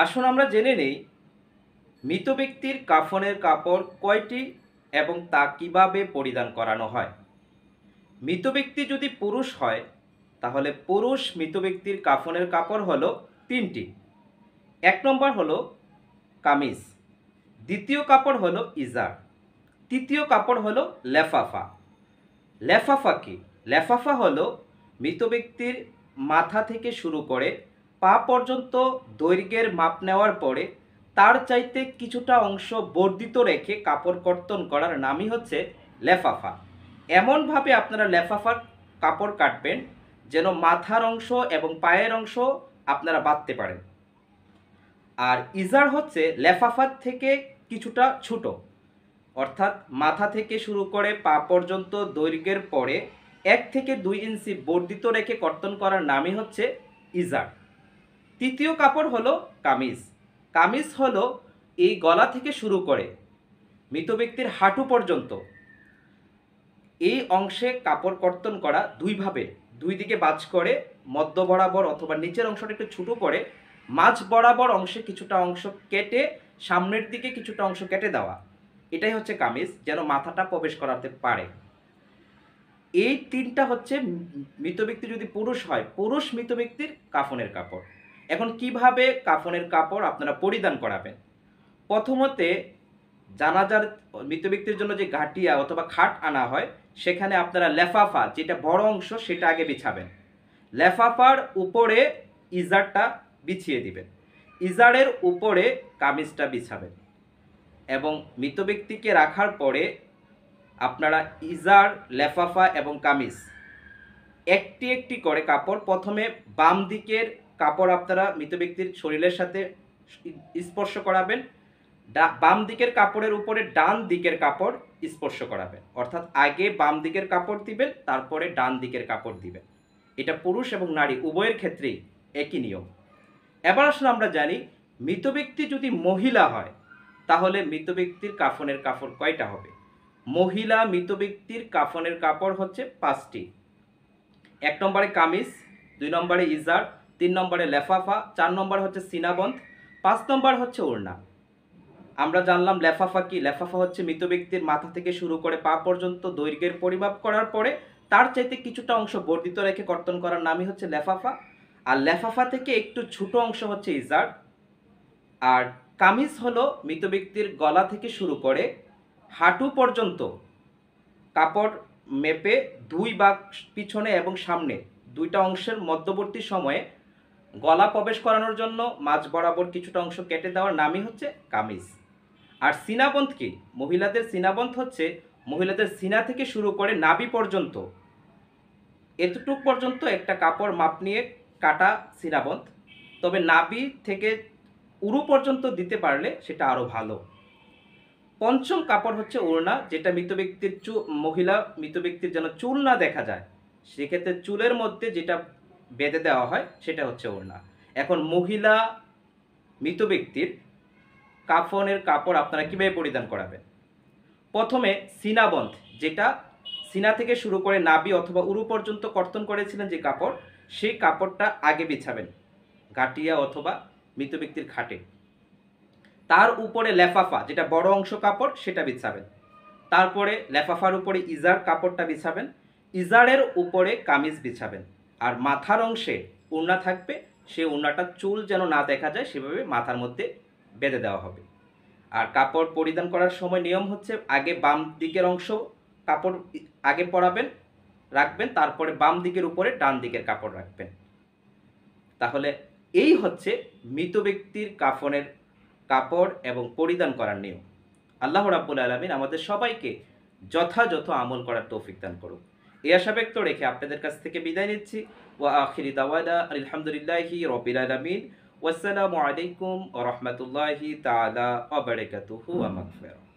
আসুন আমরা জেনে নেই মৃত ব্যক্তির কাফনের কাপড় কয়টি এবং তা কিভাবে পরিধান করানো হয় মৃত ব্যক্তি যদি পুরুষ হয় তাহলে পুরুষ মৃত ব্যক্তির কাফনের কাপড় হলো তিনটি এক নম্বর হলো কামিজ দ্বিতীয় কাপড় হলো ইজার তৃতীয় কাপড় হলো লেফাফা লেফাফা কি লেফাফা হলো মৃত ব্যক্তির মাথা থেকে শুরু করে পা পর্যন্ত দৈর্ঘ্যের মাপ নেওয়ার পরে তার চাইতে কিছুটা অংশ বর্ধিত রেখে কাপড় কর্তন করার নামই হচ্ছে লেফাফা এমনভাবে আপনারা লেফাফার কাপড় কাটবেন যেন মাথার অংশ এবং পায়ের অংশ আপনারা বাঁধতে পারেন আর ইজার হচ্ছে লেফাফার থেকে কিছুটা ছোট অর্থাৎ মাথা থেকে শুরু করে পা পর্যন্ত দৈর্ঘ্যের পরে এক থেকে দুই ইঞ্চি বর্ধিত রেখে কর্তন করার নামই হচ্ছে ইজার তৃতীয় কাপড় হলো কামিজ কামিজ হলো এই গলা থেকে শুরু করে মৃত ব্যক্তির হাঁটু পর্যন্ত এই অংশে কাপড় কর্তন করা দুইভাবে দুই দিকে বাজ করে মধ্য বরাবর অথবা নিচের অংশটা একটু ছোটো করে মাঝ বরাবর অংশে কিছুটা অংশ কেটে সামনের দিকে কিছুটা অংশ কেটে দেওয়া এটাই হচ্ছে কামিজ যেন মাথাটা প্রবেশ করাতে পারে এই তিনটা হচ্ছে মৃত ব্যক্তি যদি পুরুষ হয় পুরুষ মৃত ব্যক্তির কাফনের কাপড় এখন কিভাবে কাফনের কাপড় আপনারা পরিধান করাবেন প্রথমতে জানাজার মৃত ব্যক্তির জন্য যে ঘাটিয়া অথবা খাট আনা হয় সেখানে আপনারা লেফাফা যেটা বড় অংশ সেটা আগে বিছাবেন লেফাফার উপরে ইজারটা বিছিয়ে দিবেন ইজারের উপরে কামিজটা বিছাবেন এবং মৃত ব্যক্তিকে রাখার পরে আপনারা ইজার লেফাফা এবং কামিজ একটি একটি করে কাপড় প্রথমে বাম দিকের কাপড় আপনারা মৃত ব্যক্তির শরীরের সাথে স্পর্শ করাবেন বাম দিকের কাপড়ের উপরে ডান দিকের কাপড় স্পর্শ করাবেন অর্থাৎ আগে বাম দিকের কাপড় দিবেন তারপরে ডান দিকের কাপড় দিবেন এটা পুরুষ এবং নারী উভয়ের ক্ষেত্রেই একই নিয়ম এবার আসলে আমরা জানি মৃত ব্যক্তি যদি মহিলা হয় তাহলে মৃত ব্যক্তির কাফনের কাপড় কয়টা হবে মহিলা মৃত ব্যক্তির কাফনের কাপড় হচ্ছে পাঁচটি এক নম্বরে কামিজ দুই নম্বরে ইজার তিন নম্বরে লেফাফা চার নম্বর হচ্ছে সিনাবন্ধ পাঁচ নম্বর হচ্ছে ওড়না আমরা জানলাম লেফাফা কি লেফাফা হচ্ছে মৃত ব্যক্তির মাথা থেকে শুরু করে পা পর্যন্ত দৈর্ঘ্যের পরিমাপ করার পরে তার চাইতে কিছুটা অংশ বর্ধিত রেখে কর্তন করার নামই হচ্ছে লেফাফা আর লেফাফা থেকে একটু ছোট অংশ হচ্ছে ইজার আর কামিজ হলো মৃত ব্যক্তির গলা থেকে শুরু করে হাঁটু পর্যন্ত কাপড় মেপে দুই বা পিছনে এবং সামনে দুইটা অংশের মধ্যবর্তী সময়ে গলা প্রবেশ করানোর জন্য মাঝ বরাবর কিছুটা অংশ কেটে দেওয়ার নামই হচ্ছে কামিজ আর সিনাবন্ধ কি মহিলাদের সিনাবন্ধ হচ্ছে মহিলাদের সিনা থেকে শুরু করে নাবি পর্যন্ত এতটুক পর্যন্ত একটা কাপড় মাপ নিয়ে কাটা সিনাবন্ধ তবে নাবি থেকে উরু পর্যন্ত দিতে পারলে সেটা আরও ভালো পঞ্চম কাপড় হচ্ছে ওড়না যেটা মৃত ব্যক্তির চু মহিলা মৃত ব্যক্তির যেন চুল না দেখা যায় সেক্ষেত্রে চুলের মধ্যে যেটা বেঁধে দেওয়া হয় সেটা হচ্ছে ওড়না এখন মহিলা মৃত ব্যক্তির কাফনের কাপড় আপনারা কীভাবে পরিধান করাবেন প্রথমে সিনাবন্ধ যেটা সিনা থেকে শুরু করে নাবি অথবা উরু পর্যন্ত কর্তন করেছিলেন যে কাপড় সেই কাপড়টা আগে বিছাবেন ঘাটিয়া অথবা মৃত ব্যক্তির খাটে তার উপরে লেফাফা যেটা বড় অংশ কাপড় সেটা বিছাবেন তারপরে লেফাফার উপরে ইজার কাপড়টা বিছাবেন ইজারের উপরে কামিজ বিছাবেন আর মাথার অংশে উন্না থাকবে সে উন্নাটা চুল যেন না দেখা যায় সেভাবে মাথার মধ্যে বেঁধে দেওয়া হবে আর কাপড় পরিধান করার সময় নিয়ম হচ্ছে আগে বাম দিকের অংশ কাপড় আগে পরাবেন রাখবেন তারপরে বাম দিকের উপরে ডান দিকের কাপড় রাখবেন তাহলে এই হচ্ছে মৃত ব্যক্তির কাফনের কাপড় এবং পরিধান করার নিয়ম আল্লাহ রাবুল আলমিন আমাদের সবাইকে যথাযথ আমল করার তৌফিক দান করুক এ আশাব্যক্ত রেখে আপনাদের কাছ থেকে বিদায় নিচ্ছি ওয়া আখিরি দাওয়ানা আলহামদুলিল্লাহি রবিল আলমিন ওয়াসালামু আলাইকুম ওরহমতুল্লাহি তালা ওবরাকাতুহু ওয়া মাগফিরাহ